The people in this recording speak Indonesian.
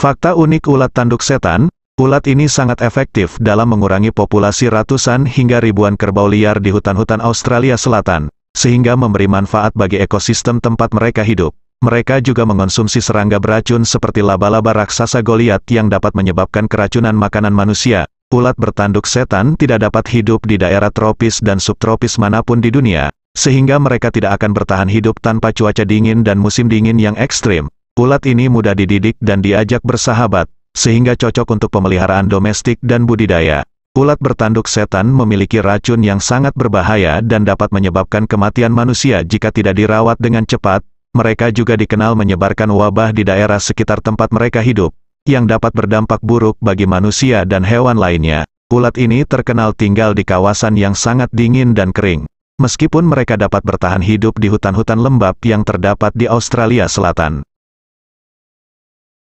Fakta unik ulat tanduk setan, ulat ini sangat efektif dalam mengurangi populasi ratusan hingga ribuan kerbau liar di hutan-hutan Australia Selatan, sehingga memberi manfaat bagi ekosistem tempat mereka hidup. Mereka juga mengonsumsi serangga beracun seperti laba-laba raksasa Goliat yang dapat menyebabkan keracunan makanan manusia. Ulat bertanduk setan tidak dapat hidup di daerah tropis dan subtropis manapun di dunia, sehingga mereka tidak akan bertahan hidup tanpa cuaca dingin dan musim dingin yang ekstrim. Ulat ini mudah dididik dan diajak bersahabat, sehingga cocok untuk pemeliharaan domestik dan budidaya. Ulat bertanduk setan memiliki racun yang sangat berbahaya dan dapat menyebabkan kematian manusia jika tidak dirawat dengan cepat. Mereka juga dikenal menyebarkan wabah di daerah sekitar tempat mereka hidup, yang dapat berdampak buruk bagi manusia dan hewan lainnya. Ulat ini terkenal tinggal di kawasan yang sangat dingin dan kering. Meskipun mereka dapat bertahan hidup di hutan-hutan lembab yang terdapat di Australia Selatan.